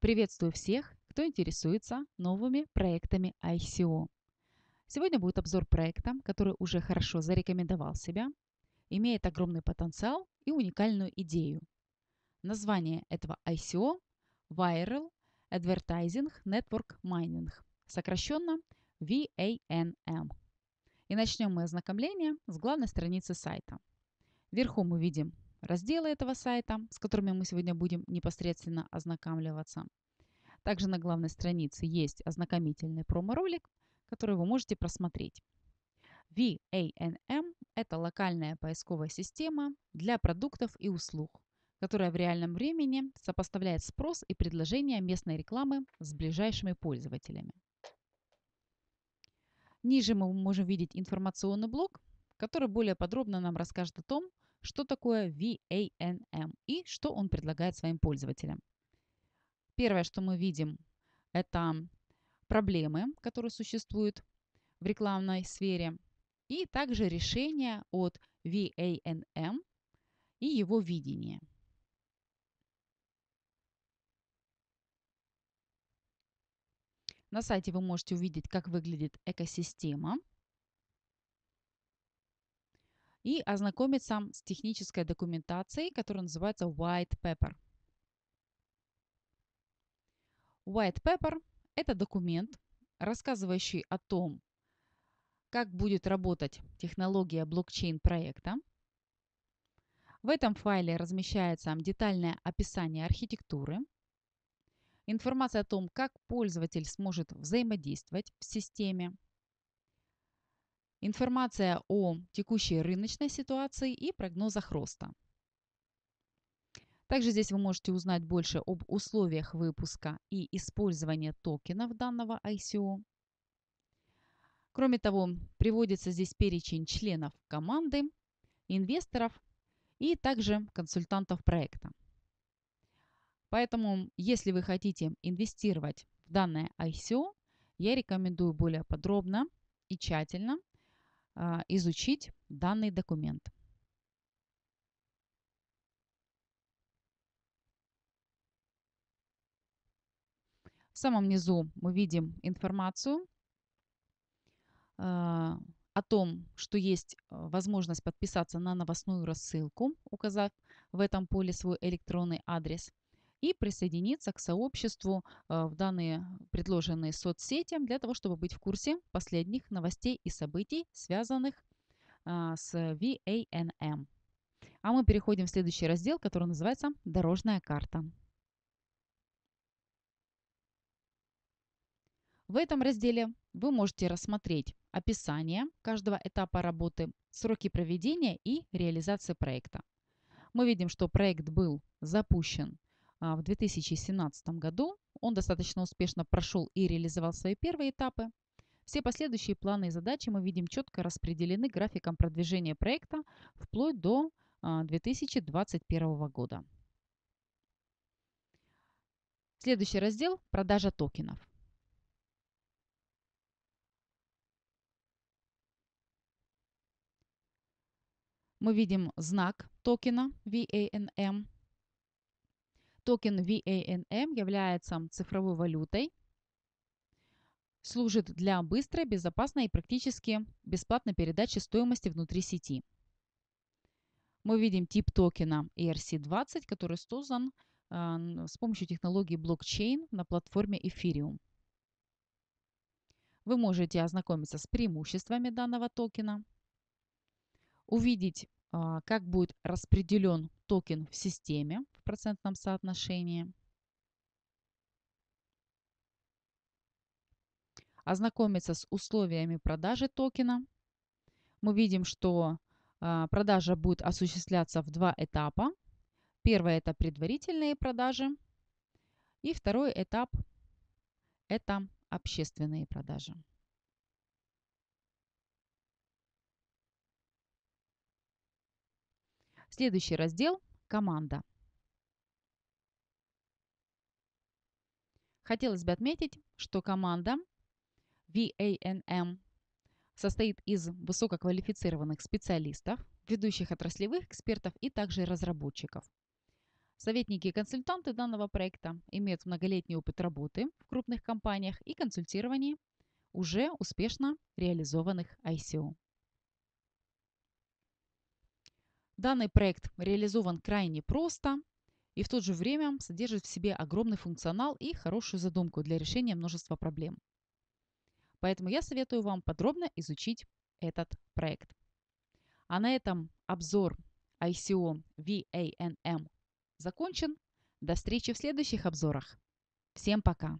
Приветствую всех, кто интересуется новыми проектами ICO. Сегодня будет обзор проекта, который уже хорошо зарекомендовал себя, имеет огромный потенциал и уникальную идею. Название этого ICO – Viral Advertising Network Mining, сокращенно VANM. И начнем мы ознакомление с главной страницы сайта. Вверху мы видим разделы этого сайта, с которыми мы сегодня будем непосредственно ознакомливаться. Также на главной странице есть ознакомительный промо-ролик, который вы можете просмотреть. VANM – это локальная поисковая система для продуктов и услуг, которая в реальном времени сопоставляет спрос и предложение местной рекламы с ближайшими пользователями. Ниже мы можем видеть информационный блок, который более подробно нам расскажет о том, что такое VANM и что он предлагает своим пользователям. Первое, что мы видим, это проблемы, которые существуют в рекламной сфере, и также решения от VANM и его видение. На сайте вы можете увидеть, как выглядит экосистема и ознакомиться с технической документацией, которая называется White Paper. White Paper – это документ, рассказывающий о том, как будет работать технология блокчейн-проекта. В этом файле размещается детальное описание архитектуры, информация о том, как пользователь сможет взаимодействовать в системе, Информация о текущей рыночной ситуации и прогнозах роста. Также здесь вы можете узнать больше об условиях выпуска и использования токенов данного ICO. Кроме того, приводится здесь перечень членов команды, инвесторов и также консультантов проекта. Поэтому, если вы хотите инвестировать в данное ICO, я рекомендую более подробно и тщательно а, изучить данный документ. В самом низу мы видим информацию а, о том, что есть а, возможность подписаться на новостную рассылку, указав в этом поле свой электронный адрес и присоединиться к сообществу э, в данные предложенные соцсети для того, чтобы быть в курсе последних новостей и событий, связанных а, с VANM. А мы переходим в следующий раздел, который называется «Дорожная карта». В этом разделе вы можете рассмотреть описание каждого этапа работы, сроки проведения и реализации проекта. Мы видим, что проект был запущен а, в 2017 году. Он достаточно успешно прошел и реализовал свои первые этапы. Все последующие планы и задачи мы видим четко распределены графиком продвижения проекта вплоть до 2021 а, года. Следующий раздел – продажа токенов. Мы видим знак токена VANM – Токен VANM является цифровой валютой, служит для быстрой, безопасной и практически бесплатной передачи стоимости внутри сети. Мы видим тип токена ERC20, который создан э, с помощью технологии блокчейн на платформе Ethereum. Вы можете ознакомиться с преимуществами данного токена, увидеть а, как будет распределен токен в системе в процентном соотношении. Ознакомиться с условиями продажи токена. Мы видим, что а, продажа будет осуществляться в два этапа. Первое – это предварительные продажи. И второй этап – это общественные продажи. Следующий раздел – команда. Хотелось бы отметить, что команда VANM состоит из высококвалифицированных специалистов, ведущих отраслевых экспертов и также разработчиков. Советники и консультанты данного проекта имеют многолетний опыт работы в крупных компаниях и консультировании уже успешно реализованных ICO. Данный проект реализован крайне просто и в то же время содержит в себе огромный функционал и хорошую задумку для решения множества проблем. Поэтому я советую вам подробно изучить этот проект. А на этом обзор ICO VANM закончен. До встречи в следующих обзорах. Всем пока!